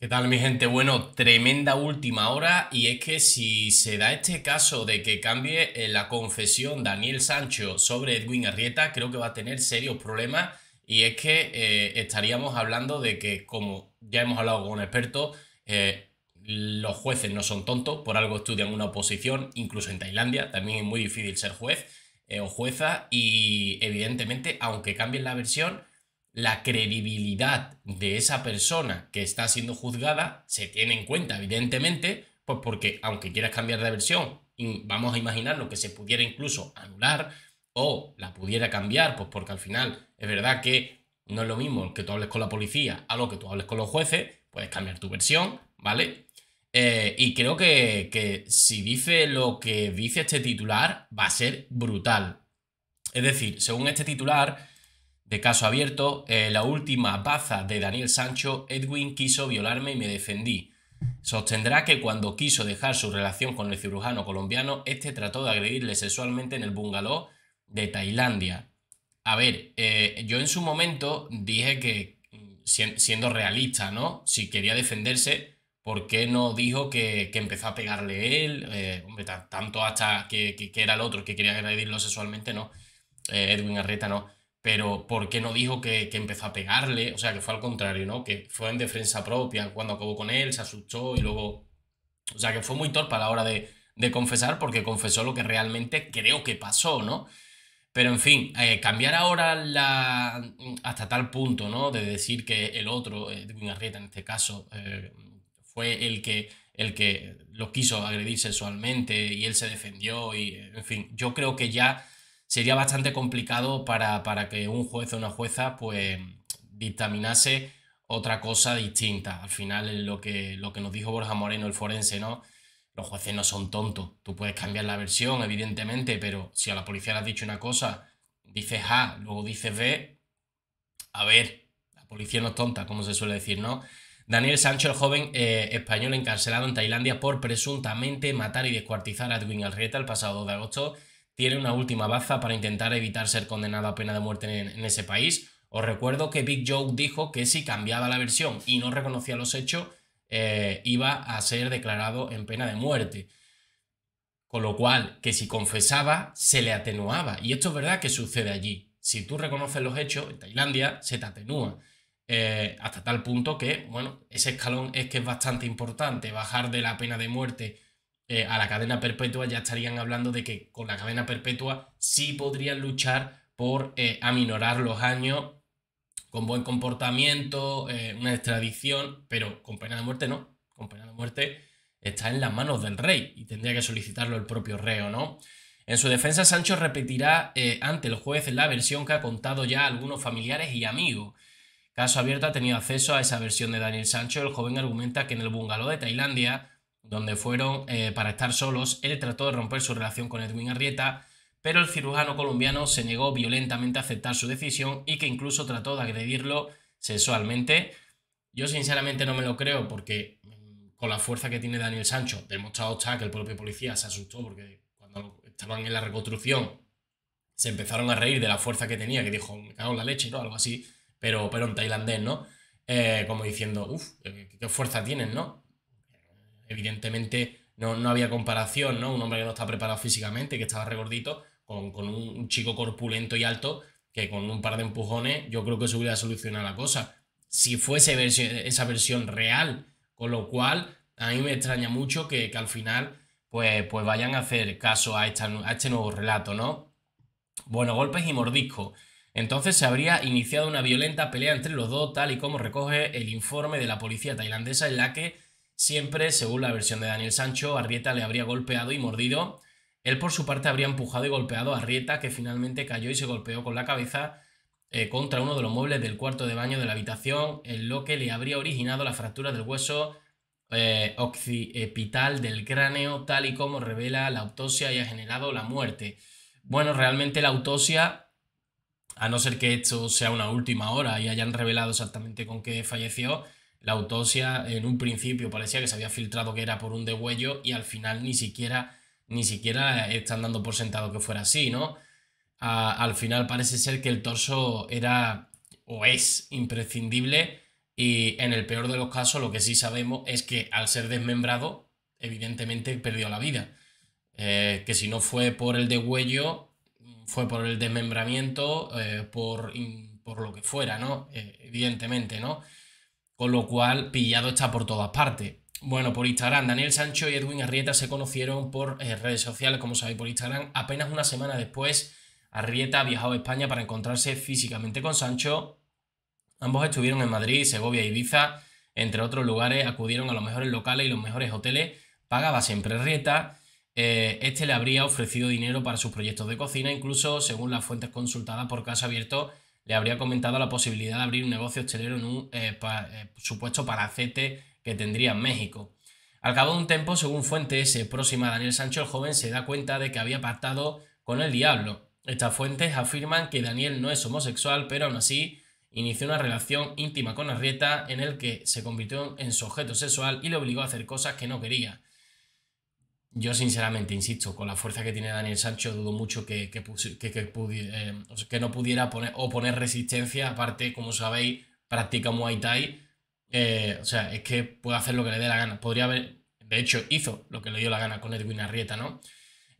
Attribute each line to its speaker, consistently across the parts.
Speaker 1: ¿Qué tal mi gente? Bueno, tremenda última hora y es que si se da este caso de que cambie eh, la confesión Daniel Sancho sobre Edwin Arrieta, creo que va a tener serios problemas y es que eh, estaríamos hablando de que, como ya hemos hablado con un experto eh, los jueces no son tontos, por algo estudian una oposición, incluso en Tailandia también es muy difícil ser juez o jueza y evidentemente, aunque cambien la versión, la credibilidad de esa persona que está siendo juzgada se tiene en cuenta, evidentemente, pues porque aunque quieras cambiar de versión, vamos a imaginar lo que se pudiera incluso anular o la pudiera cambiar, pues porque al final es verdad que no es lo mismo que tú hables con la policía a lo que tú hables con los jueces, puedes cambiar tu versión, ¿vale? Eh, y creo que, que si dice lo que dice este titular, va a ser brutal. Es decir, según este titular, de caso abierto, eh, la última baza de Daniel Sancho, Edwin quiso violarme y me defendí. Sostendrá que cuando quiso dejar su relación con el cirujano colombiano, este trató de agredirle sexualmente en el bungalow de Tailandia. A ver, eh, yo en su momento dije que, siendo realista, ¿no? Si quería defenderse, ¿por qué no dijo que, que empezó a pegarle él? Eh, hombre, tanto hasta que, que, que, era el otro que quería agredirlo sexualmente, ¿no? Edwin Arreta, ¿no? pero ¿por qué no dijo que, que, empezó a pegarle? O sea, que fue al contrario, ¿no? Que fue en defensa propia, cuando acabó con él, se asustó y luego... O sea, que fue muy torpe a la hora de, de confesar porque confesó lo que realmente creo que pasó, ¿no? Pero en fin, eh, cambiar ahora la, hasta tal punto, ¿no? De decir que el otro, eh, Edwin Arrieta en este caso, eh, fue el que, el que lo quiso agredir sexualmente y él se defendió y, en fin, yo creo que ya sería bastante complicado para, para que un juez o una jueza pues dictaminase otra cosa distinta. Al final lo que, lo que nos dijo Borja Moreno, el forense, ¿no? Los jueces no son tontos. Tú puedes cambiar la versión, evidentemente, pero si a la policía le has dicho una cosa, dices A, luego dices B, a ver, la policía no es tonta, como se suele decir, ¿no? Daniel Sancho, el joven eh, español encarcelado en Tailandia por presuntamente matar y descuartizar a Edwin Alrieta el pasado 2 de agosto, tiene una última baza para intentar evitar ser condenado a pena de muerte en, ese país. Os recuerdo que Big Joe dijo que si cambiaba la versión y no reconocía los hechos, eh, iba a ser declarado en pena de muerte. Con lo cual, que si confesaba, se le atenuaba. Y esto es verdad que sucede allí. Si tú reconoces los hechos, en Tailandia se te atenúa. Eh, hasta tal punto que, bueno, ese escalón es que es bastante importante. Bajar de la pena de muerte eh, a la cadena perpetua, ya estarían hablando de que con la cadena perpetua sí podrían luchar por eh, aminorar los años con buen comportamiento, eh, una extradición, pero con pena de muerte no. Con pena de muerte está en las manos del rey y tendría que solicitarlo el propio reo, ¿no? En su defensa, Sancho repetirá ante el juez la versión que ha contado ya algunos familiares y amigos. Caso Abierto ha tenido acceso a esa versión de Daniel Sancho. El joven argumenta que en el bungalow de Tailandia donde fueron eh, para estar solos, él trató de romper su relación con Edwin Arrieta, pero el cirujano colombiano se negó violentamente a aceptar su decisión y que incluso trató de agredirlo sexualmente. Yo sinceramente no me lo creo porque mm, con la fuerza que tiene Daniel Sancho, demostrado está que el propio policía se asustó porque cuando estaban en la reconstrucción se empezaron a reír de la fuerza que tenía, que dijo, me cago en la leche, ¿no? Algo así, pero, pero en tailandés, ¿no? Eh, como diciendo, uff, eh, qué fuerza tienen, ¿no? evidentemente no, no, había comparación, ¿no? Un hombre que no está preparado físicamente, que estaba regordito, con, con un, chico corpulento y alto, que con un par de empujones yo creo que se hubiera solucionado la cosa. Si fuese esa versión real, con lo cual a mí me extraña mucho que, al final pues, pues, vayan a hacer caso a, a este nuevo relato, ¿no? Bueno, golpes y mordisco. Entonces se habría iniciado una violenta pelea entre los dos, tal y como recoge el informe de la policía tailandesa en la que Siempre, según la versión de Daniel Sancho, Arrieta le habría golpeado y mordido. Él, por su parte, habría empujado y golpeado a Arrieta, que finalmente cayó y se golpeó con la cabeza eh, contra uno de los muebles del cuarto de baño de la habitación, en lo que le habría originado la fractura del hueso eh, occipital del cráneo, tal y como revela la autopsia y ha generado la muerte. Bueno, realmente la autopsia, a no ser que esto sea una última hora y hayan revelado exactamente con qué falleció, la autopsia en un principio parecía que se había filtrado que era por un degüello y al final ni siquiera, ni siquiera están dando por sentado que fuera así, ¿no? al final parece ser que el torso era o es imprescindible y en el peor de los casos lo que sí sabemos es que al ser desmembrado evidentemente perdió la vida. Eh, que si no fue por el degüello, fue por el desmembramiento, eh, por, por, lo que fuera, ¿no? Eh, evidentemente, ¿no? con lo cual pillado está por todas partes. Bueno, por Instagram, Daniel Sancho y Edwin Arrieta se conocieron por eh, redes sociales, como sabéis, por Instagram. Apenas una semana después, Arrieta ha viajado a España para encontrarse físicamente con Sancho. Ambos estuvieron en Madrid, Segovia y Ibiza, entre otros lugares, acudieron a los mejores locales y los mejores hoteles. Pagaba siempre Arrieta. Eh, este le habría ofrecido dinero para sus proyectos de cocina, incluso según las fuentes consultadas por Casa Abierto, le habría comentado la posibilidad de abrir un negocio hostelero en un eh, eh, supuesto paracete que tendría en México. Al cabo de un tiempo, según fuentes eh, próximas a Daniel Sancho, el joven se da cuenta de que había pactado con el diablo. Estas fuentes afirman que Daniel no es homosexual, pero aún así inició una relación íntima con Arrieta en el que se convirtió en su objeto sexual y le obligó a hacer cosas que no quería yo sinceramente, insisto, con la fuerza que tiene Daniel Sancho, dudo mucho que, que, eh, no pudiera poner, o poner resistencia. Aparte, como sabéis, practica Muay Thai. Eh, o sea, es que puede hacer lo que le dé la gana. Podría haber, de hecho, hizo lo que le dio la gana con Edwin Arrieta, ¿no?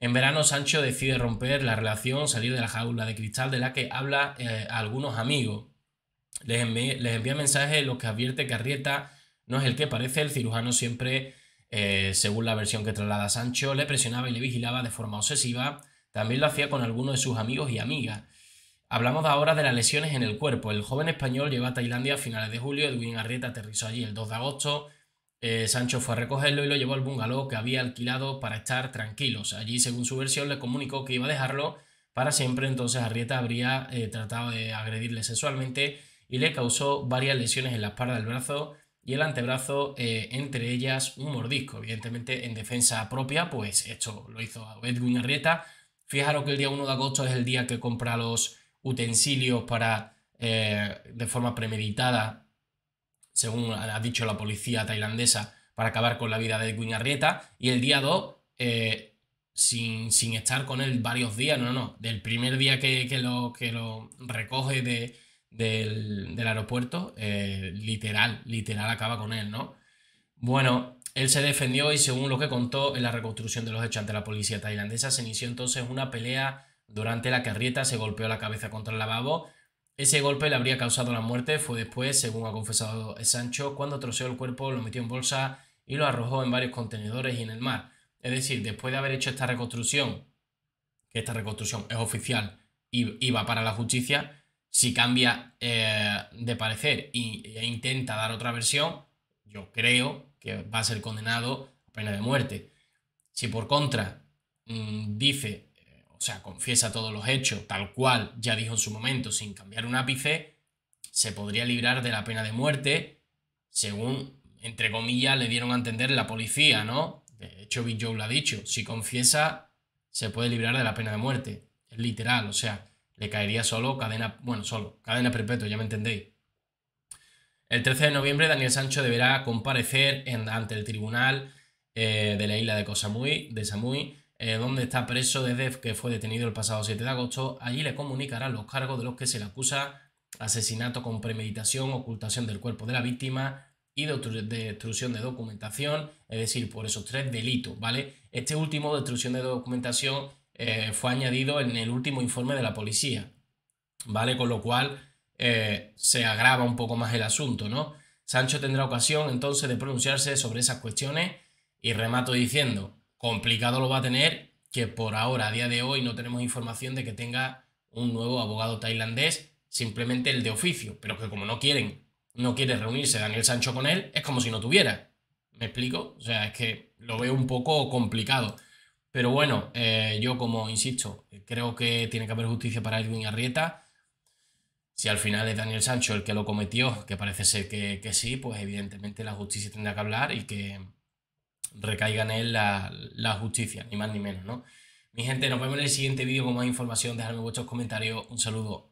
Speaker 1: En verano, Sancho decide romper la relación, salir de la jaula de cristal de la que habla eh, a algunos amigos. Les les envía mensajes en los que advierte que Arrieta no es el que parece, el cirujano siempre eh, según la versión que traslada Sancho, le presionaba y le vigilaba de forma obsesiva. También lo hacía con algunos de sus amigos y amigas. Hablamos ahora de las lesiones en el cuerpo. El joven español llegó a Tailandia a finales de julio. Edwin Arrieta aterrizó allí el 2 de agosto. Eh, Sancho fue a recogerlo y lo llevó al bungalow que había alquilado para estar tranquilos. Allí, según su versión, le comunicó que iba a dejarlo para siempre. Entonces, Arrieta habría eh, tratado de agredirle sexualmente y le causó varias lesiones en la espalda del brazo y el antebrazo, eh, entre ellas un mordisco. Evidentemente, en defensa propia, pues esto lo hizo Edwin Arrieta. Fijaros que el día 1 de agosto es el día que compra los utensilios para, eh, de forma premeditada, según ha dicho la policía tailandesa, para acabar con la vida de Edwin Arrieta. Y el día 2, eh, sin, sin, estar con él varios días, no, no, del primer día que, que, lo, que lo recoge de del, aeropuerto, eh, literal, literal acaba con él, ¿no? Bueno, él se defendió y según lo que contó en la reconstrucción de los hechos ante la policía tailandesa, se inició entonces una pelea durante la Rieta se golpeó la cabeza contra el lavabo. Ese golpe le habría causado la muerte, fue después, según ha confesado Sancho, cuando troceó el cuerpo, lo metió en bolsa y lo arrojó en varios contenedores y en el mar. Es decir, después de haber hecho esta reconstrucción, que esta reconstrucción es oficial y iba para la justicia, si cambia eh, de parecer e intenta dar otra versión, yo creo que va a ser condenado a pena de muerte. Si por contra mm, dice, eh, o sea, confiesa todos los hechos, tal cual ya dijo en su momento, sin cambiar un ápice, se podría librar de la pena de muerte, según, entre comillas, le dieron a entender la policía, ¿no? De hecho, Big Joe lo ha dicho, si confiesa, se puede librar de la pena de muerte. Es literal, o sea, le caería solo cadena, bueno, solo, cadena perpetua, ya me entendéis. El 13 de noviembre Daniel Sancho deberá comparecer ante el tribunal eh, de la isla de de Samui, eh, donde está preso desde que fue detenido el pasado 7 de agosto. Allí le comunicarán los cargos de los que se le acusa asesinato con premeditación, ocultación del cuerpo de la víctima y de destrucción de documentación, es decir, por esos tres delitos, ¿vale? Este último, destrucción de documentación, eh, fue añadido en el último informe de la policía, ¿vale? Con lo cual eh, se agrava un poco más el asunto, ¿no? Sancho tendrá ocasión entonces de pronunciarse sobre esas cuestiones y remato diciendo, complicado lo va a tener que por ahora, a día de hoy, no tenemos información de que tenga un nuevo abogado tailandés, simplemente el de oficio, pero que como no quieren, no quiere reunirse Daniel Sancho con él, es como si no tuviera. ¿Me explico? O sea, es que lo veo un poco complicado. Pero bueno, eh, yo como insisto, creo que tiene que haber justicia para Edwin Arrieta. Si al final es Daniel Sancho el que lo cometió, que parece ser que, sí, pues evidentemente la justicia tendrá que hablar y que recaiga en él la, justicia, ni más ni menos, ¿no? Mi gente, nos vemos en el siguiente vídeo con más información. Dejadme vuestros comentarios. Un saludo.